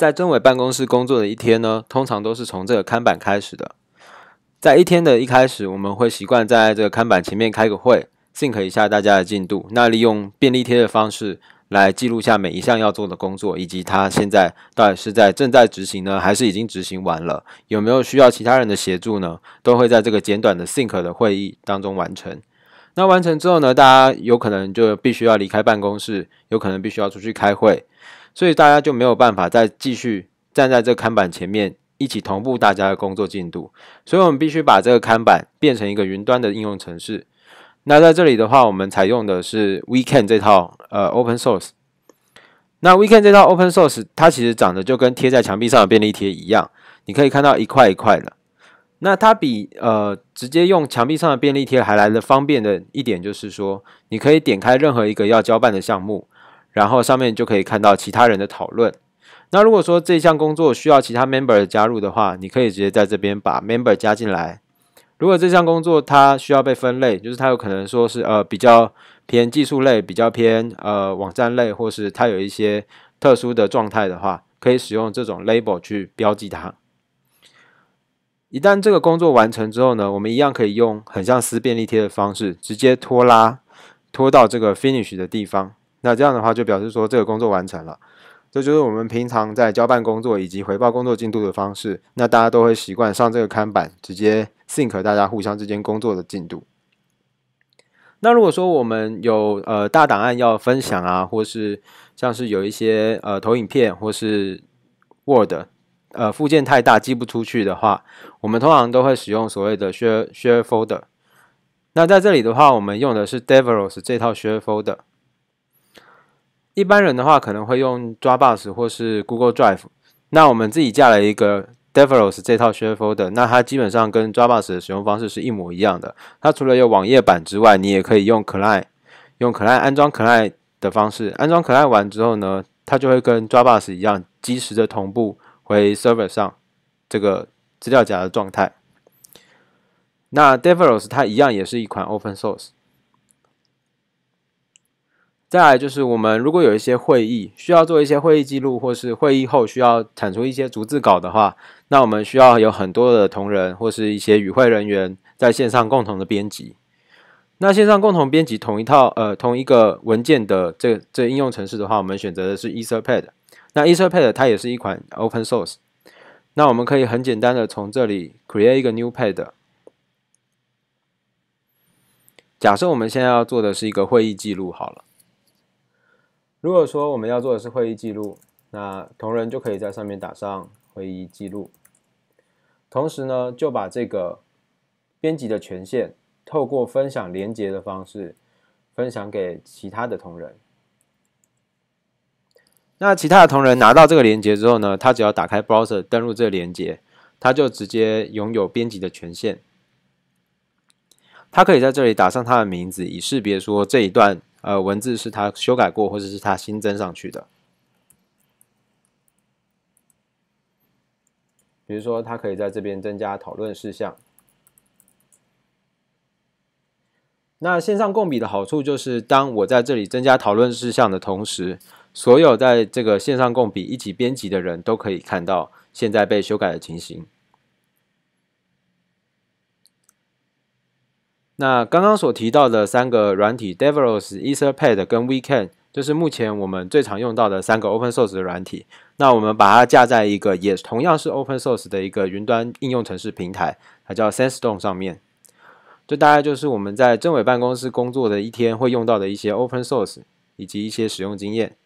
在政委办公室工作的一天呢，通常都是从这个看板开始的。在一天的一开始，我们会习惯在这个看板前面开个会，think 一下大家的进度。那利用便利贴的方式来记录下每一项要做的工作，以及他现在到底是在正在执行呢，还是已经执行完了？有没有需要其他人的协助呢？都会在这个简短的 think 的会议当中完成。那完成之后呢，大家有可能就必须要离开办公室，有可能必须要出去开会。所以大家就没有办法再继续站在这个看板前面一起同步大家的工作进度，所以我们必须把这个看板变成一个云端的应用程式。那在这里的话，我们采用的是 Wekan 这套呃 Open Source。那 Wekan 这套 Open Source 它其实长得就跟贴在墙壁上的便利贴一样，你可以看到一块一块的。那它比呃直接用墙壁上的便利贴还来的方便的一点就是说，你可以点开任何一个要交办的项目。然后上面就可以看到其他人的讨论。那如果说这项工作需要其他 member 加入的话，你可以直接在这边把 member 加进来。如果这项工作它需要被分类，就是它有可能说是呃比较偏技术类，比较偏呃网站类，或是它有一些特殊的状态的话，可以使用这种 label 去标记它。一旦这个工作完成之后呢，我们一样可以用很像撕便利贴的方式，直接拖拉拖到这个 finish 的地方。那这样的话，就表示说这个工作完成了。这就是我们平常在交办工作以及回报工作进度的方式。那大家都会习惯上这个看板，直接 sync 大家互相之间工作的进度。那如果说我们有呃大档案要分享啊，或是像是有一些呃投影片或是 Word，呃附件太大寄不出去的话，我们通常都会使用所谓的 Share Share Folder。那在这里的话，我们用的是 Devros 这套 Share Folder。一般人的话可能会用 Dropbox 或是 Google Drive，那我们自己架了一个 d a e v o l s 这套 Share Folder，那它基本上跟 Dropbox 的使用方式是一模一样的。它除了有网页版之外，你也可以用 CLI，e n t 用 CLI e n t 安装 CLI e n t 的方式。安装 CLI e n t 完之后呢，它就会跟 Dropbox 一样，及时的同步回 Server 上这个资料夹的状态。那 d a e v o l s 它一样也是一款 Open Source。再来就是，我们如果有一些会议需要做一些会议记录，或是会议后需要产出一些逐字稿的话，那我们需要有很多的同仁或是一些与会人员在线上共同的编辑。那线上共同编辑同一套呃同一个文件的这这应用程式的话，我们选择的是 Etherpad。那 Etherpad 它也是一款 Open Source。那我们可以很简单的从这里 create 一个 new pad。假设我们现在要做的是一个会议记录好了。如果说我们要做的是会议记录，那同仁就可以在上面打上会议记录，同时呢，就把这个编辑的权限透过分享连接的方式分享给其他的同仁。那其他的同仁拿到这个连接之后呢，他只要打开 browser 登录这个连接，他就直接拥有编辑的权限。他可以在这里打上他的名字，以识别说这一段。呃，文字是他修改过，或者是他新增上去的。比如说，他可以在这边增加讨论事项。那线上共笔的好处就是，当我在这里增加讨论事项的同时，所有在这个线上共笔一起编辑的人都可以看到现在被修改的情形。那刚刚所提到的三个软体 d e v t o l s Etherpad 跟 Weekend，就是目前我们最常用到的三个 Open Source 的软体。那我们把它架在一个也同样是 Open Source 的一个云端应用程式平台，它叫 s a n d t o e 上面。这大概就是我们在政委办公室工作的一天会用到的一些 Open Source 以及一些使用经验。